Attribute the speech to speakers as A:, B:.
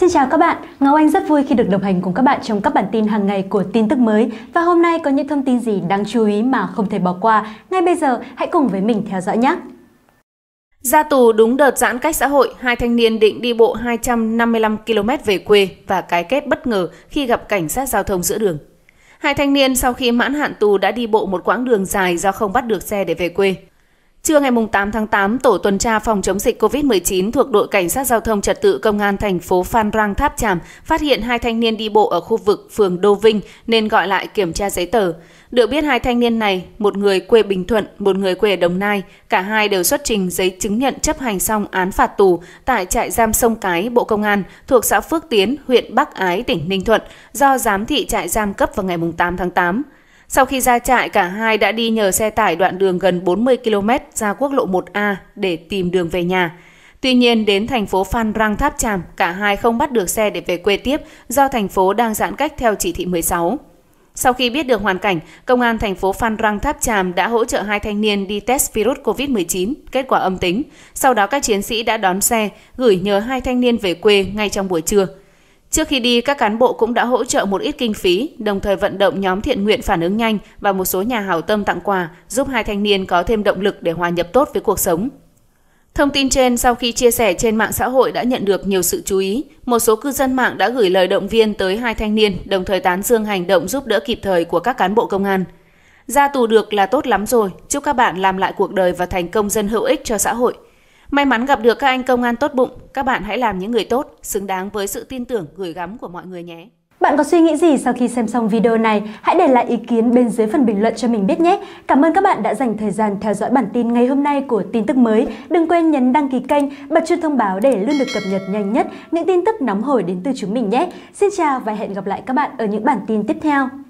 A: Xin chào các bạn, Ngọc Anh rất vui khi được đồng hành cùng các bạn trong các bản tin hàng ngày của tin tức mới và hôm nay có những thông tin gì đáng chú ý mà không thể bỏ qua. Ngay bây giờ hãy cùng với mình theo dõi nhé.
B: Ra tù đúng đợt giãn cách xã hội, hai thanh niên định đi bộ 255 km về quê và cái kết bất ngờ khi gặp cảnh sát giao thông giữa đường. Hai thanh niên sau khi mãn hạn tù đã đi bộ một quãng đường dài do không bắt được xe để về quê. Trưa ngày 8 tháng 8, Tổ tuần tra phòng chống dịch COVID-19 thuộc đội Cảnh sát Giao thông Trật tự Công an thành phố Phan Rang Tháp Tràm phát hiện hai thanh niên đi bộ ở khu vực phường Đô Vinh nên gọi lại kiểm tra giấy tờ. Được biết hai thanh niên này, một người quê Bình Thuận, một người quê Đồng Nai, cả hai đều xuất trình giấy chứng nhận chấp hành xong án phạt tù tại trại giam Sông Cái, Bộ Công an thuộc xã Phước Tiến, huyện Bắc Ái, tỉnh Ninh Thuận do giám thị trại giam cấp vào ngày 8 tháng 8. Sau khi ra trại, cả hai đã đi nhờ xe tải đoạn đường gần 40 km ra quốc lộ 1A để tìm đường về nhà. Tuy nhiên, đến thành phố Phan Rang Tháp Tràm, cả hai không bắt được xe để về quê tiếp do thành phố đang giãn cách theo chỉ thị 16. Sau khi biết được hoàn cảnh, Công an thành phố Phan Rang Tháp Tràm đã hỗ trợ hai thanh niên đi test virus COVID-19, kết quả âm tính. Sau đó các chiến sĩ đã đón xe, gửi nhờ hai thanh niên về quê ngay trong buổi trưa. Trước khi đi, các cán bộ cũng đã hỗ trợ một ít kinh phí, đồng thời vận động nhóm thiện nguyện phản ứng nhanh và một số nhà hảo tâm tặng quà, giúp hai thanh niên có thêm động lực để hòa nhập tốt với cuộc sống. Thông tin trên sau khi chia sẻ trên mạng xã hội đã nhận được nhiều sự chú ý. Một số cư dân mạng đã gửi lời động viên tới hai thanh niên, đồng thời tán dương hành động giúp đỡ kịp thời của các cán bộ công an. Ra tù được là tốt lắm rồi, chúc các bạn làm lại cuộc đời và thành công dân hữu ích cho xã hội – May mắn gặp được các anh công an tốt bụng, các bạn hãy làm những người tốt, xứng đáng với sự tin tưởng gửi gắm của mọi người nhé.
A: Bạn có suy nghĩ gì sau khi xem xong video này? Hãy để lại ý kiến bên dưới phần bình luận cho mình biết nhé. Cảm ơn các bạn đã dành thời gian theo dõi bản tin ngày hôm nay của tin tức mới. Đừng quên nhấn đăng ký kênh, bật chuông thông báo để luôn được cập nhật nhanh nhất những tin tức nóng hổi đến từ chúng mình nhé. Xin chào và hẹn gặp lại các bạn ở những bản tin tiếp theo.